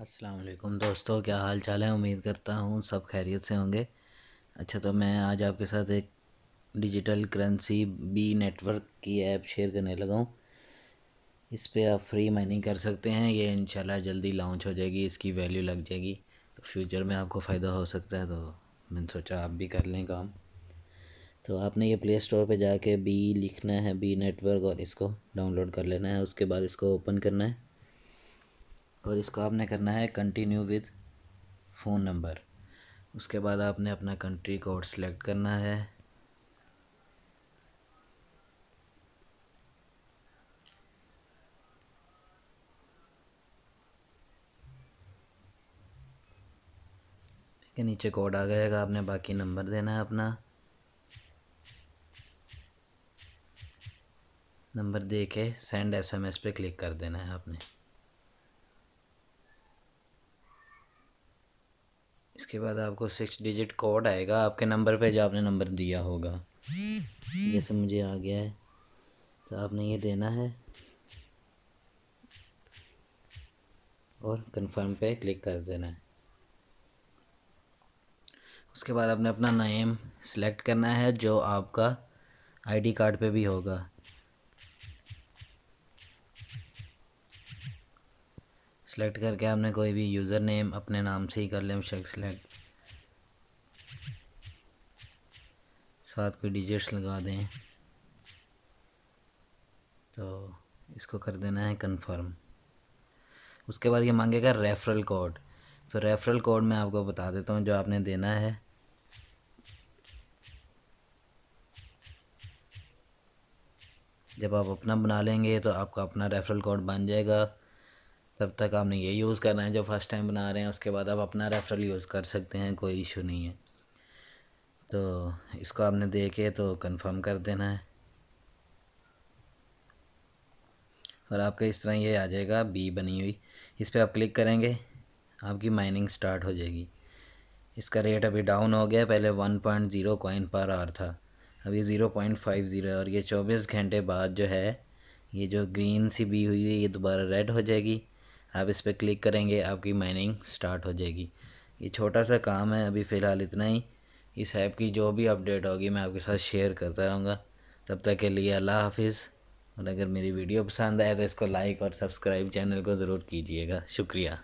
अस्सलाम वालेकुम दोस्तों क्या हाल चाल है उम्मीद करता हूँ सब खैरियत से होंगे अच्छा तो मैं आज आपके साथ एक डिजिटल करेंसी बी नेटवर्क की ऐप शेयर करने लगा हूँ इस पर आप फ्री माइनिंग कर सकते हैं ये इंशाल्लाह जल्दी लॉन्च हो जाएगी इसकी वैल्यू लग जाएगी तो फ्यूचर में आपको फ़ायदा हो सकता है तो मैंने सोचा आप भी कर लें काम तो आपने ये प्ले स्टोर पर जाके बी लिखना है बी नेटवर्क और इसको डाउनलोड कर लेना है उसके बाद इसको ओपन करना है और इसको आपने करना है कंटिन्यू विद फ़ोन नंबर उसके बाद आपने अपना कंट्री कोड सेलेक्ट करना है के नीचे कोड आ जाएगा आपने बाकी नंबर देना है अपना नंबर दे के सेंड एसएमएस पे क्लिक कर देना है आपने इसके बाद आपको सिक्स डिजिट कोड आएगा आपके नंबर पे जो आपने नंबर दिया होगा जैसे मुझे आ गया है तो आपने ये देना है और कंफर्म पे क्लिक कर देना है उसके बाद आपने अपना नेम सेलेक्ट करना है जो आपका आईडी कार्ड पे भी होगा सेलेक्ट करके आपने कोई भी यूज़र नेम अपने नाम से ही कर लें शेख सेलेक्ट साथ कोई डिजिट्स लगा दें तो इसको कर देना है कंफर्म उसके बाद ये मांगेगा रेफरल कोड तो रेफरल कोड मैं आपको बता देता हूँ जो आपने देना है जब आप अपना बना लेंगे तो आपका अपना रेफरल कोड बन जाएगा तब तक आपने ये यूज़ करना है जो फर्स्ट टाइम बना रहे हैं उसके बाद आप अपना रेफरल यूज़ कर सकते हैं कोई इशू नहीं है तो इसको आपने देखे तो कंफर्म कर देना है और आपका इस तरह ये आ जाएगा बी बनी हुई इस पर आप क्लिक करेंगे आपकी माइनिंग स्टार्ट हो जाएगी इसका रेट अभी डाउन हो गया पहले वन पॉइंट ज़ीरो कॉइन पर आर था अभी ज़ीरो पॉइंट फाइव ज़ीरो और ये चौबीस घंटे बाद जो है ये जो ग्रीन सी बी हुई है ये दोबारा रेड हो जाएगी आप इस पर क्लिक करेंगे आपकी माइनिंग स्टार्ट हो जाएगी ये छोटा सा काम है अभी फ़िलहाल इतना ही इस ऐप की जो भी अपडेट होगी मैं आपके साथ शेयर करता रहूँगा तब तक के लिए अल्लाह हाफिज़ और अगर मेरी वीडियो पसंद आए तो इसको लाइक और सब्सक्राइब चैनल को ज़रूर कीजिएगा शुक्रिया